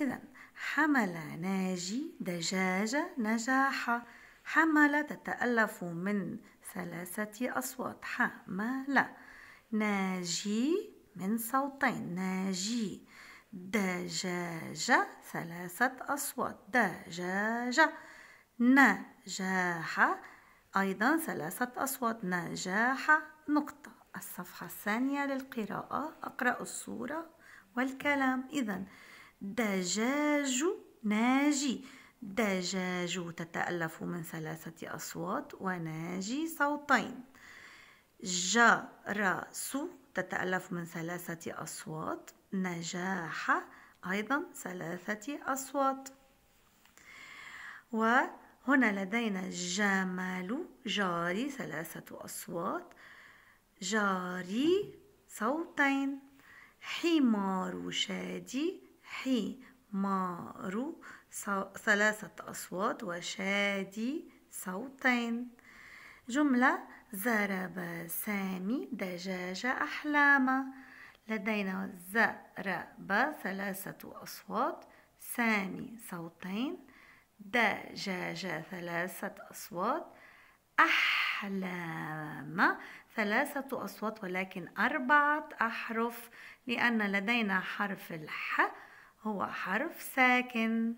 إذا حمل ناجي دجاجة نجاحة حمل تتألف من ثلاثة أصوات حمل ناجي من صوتين ناجي دجاجة ثلاثة أصوات دجاجة نجاح أيضا ثلاثة أصوات نجاح نقطة الصفحة الثانية للقراءة أقرأ الصورة والكلام إذا دجاج ناجي دجاج تتألف من ثلاثة أصوات وناجي صوتين جرس تتألف من ثلاثة أصوات نجاح أيضا ثلاثة أصوات وهنا لدينا جمال جاري ثلاثة أصوات جاري صوتين حمار شادي حمار ثلاثة أصوات وشادي صوتين جملة زرب سامي دجاجة أحلام لدينا زرب ثلاثة أصوات سامي صوتين دجاجة ثلاثة أصوات أحلام ثلاثة أصوات ولكن أربعة أحرف لأن لدينا حرف الح هو حرف ساكن